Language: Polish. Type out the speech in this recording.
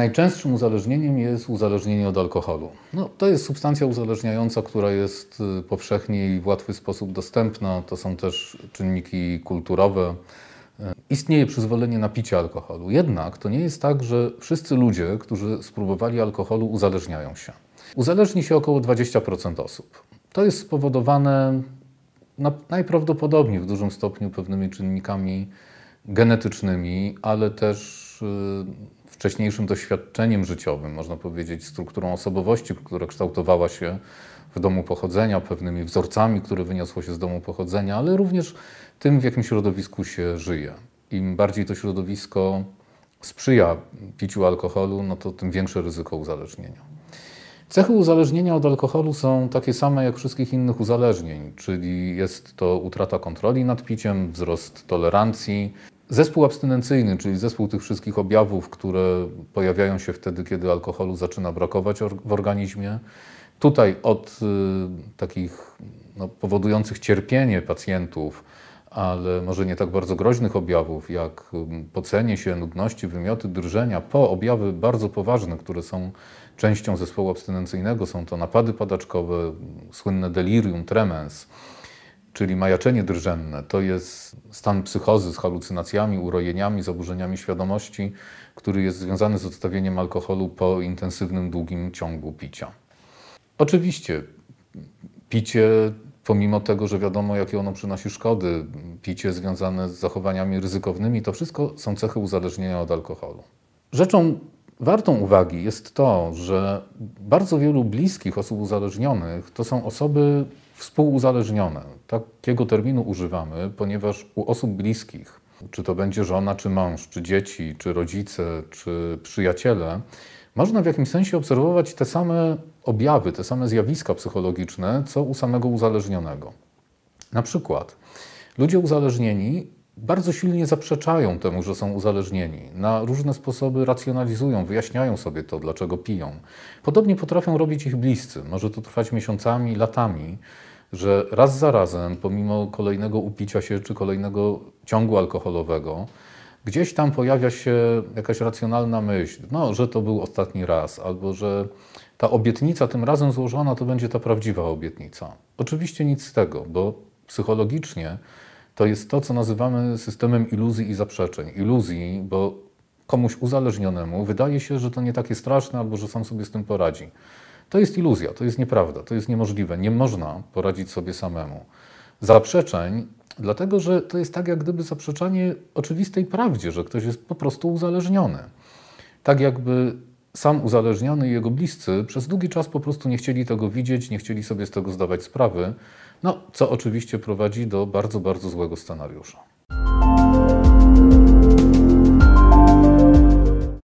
Najczęstszym uzależnieniem jest uzależnienie od alkoholu. No, to jest substancja uzależniająca, która jest y, powszechnie i w łatwy sposób dostępna. To są też czynniki kulturowe. Y, istnieje przyzwolenie na picie alkoholu. Jednak to nie jest tak, że wszyscy ludzie, którzy spróbowali alkoholu, uzależniają się. Uzależni się około 20% osób. To jest spowodowane najprawdopodobniej w dużym stopniu pewnymi czynnikami genetycznymi, ale też Y, wcześniejszym doświadczeniem życiowym, można powiedzieć, strukturą osobowości, która kształtowała się w domu pochodzenia, pewnymi wzorcami, które wyniosło się z domu pochodzenia, ale również tym, w jakim środowisku się żyje. Im bardziej to środowisko sprzyja piciu alkoholu, no to tym większe ryzyko uzależnienia. Cechy uzależnienia od alkoholu są takie same jak wszystkich innych uzależnień, czyli jest to utrata kontroli nad piciem, wzrost tolerancji, Zespół abstynencyjny, czyli zespół tych wszystkich objawów, które pojawiają się wtedy, kiedy alkoholu zaczyna brakować w organizmie, tutaj od y, takich no, powodujących cierpienie pacjentów, ale może nie tak bardzo groźnych objawów, jak pocenie się, nudności, wymioty, drżenia, po objawy bardzo poważne, które są częścią zespołu abstynencyjnego, są to napady padaczkowe, słynne delirium, tremens czyli majaczenie drżenne, to jest stan psychozy z halucynacjami, urojeniami, zaburzeniami świadomości, który jest związany z odstawieniem alkoholu po intensywnym, długim ciągu picia. Oczywiście picie, pomimo tego, że wiadomo, jakie ono przynosi szkody, picie związane z zachowaniami ryzykownymi, to wszystko są cechy uzależnienia od alkoholu. Rzeczą wartą uwagi jest to, że bardzo wielu bliskich osób uzależnionych to są osoby współuzależnione. Takiego terminu używamy, ponieważ u osób bliskich, czy to będzie żona, czy mąż, czy dzieci, czy rodzice, czy przyjaciele, można w jakimś sensie obserwować te same objawy, te same zjawiska psychologiczne, co u samego uzależnionego. Na przykład ludzie uzależnieni bardzo silnie zaprzeczają temu, że są uzależnieni. Na różne sposoby racjonalizują, wyjaśniają sobie to, dlaczego piją. Podobnie potrafią robić ich bliscy. Może to trwać miesiącami, latami, że raz za razem, pomimo kolejnego upicia się czy kolejnego ciągu alkoholowego, gdzieś tam pojawia się jakaś racjonalna myśl, no, że to był ostatni raz, albo że ta obietnica tym razem złożona to będzie ta prawdziwa obietnica. Oczywiście nic z tego, bo psychologicznie to jest to, co nazywamy systemem iluzji i zaprzeczeń. Iluzji, bo komuś uzależnionemu wydaje się, że to nie takie straszne albo że sam sobie z tym poradzi. To jest iluzja, to jest nieprawda, to jest niemożliwe. Nie można poradzić sobie samemu. Zaprzeczeń, dlatego że to jest tak, jak gdyby zaprzeczanie oczywistej prawdzie, że ktoś jest po prostu uzależniony. Tak jakby sam uzależniony i jego bliscy przez długi czas po prostu nie chcieli tego widzieć, nie chcieli sobie z tego zdawać sprawy no, co oczywiście prowadzi do bardzo, bardzo złego scenariusza.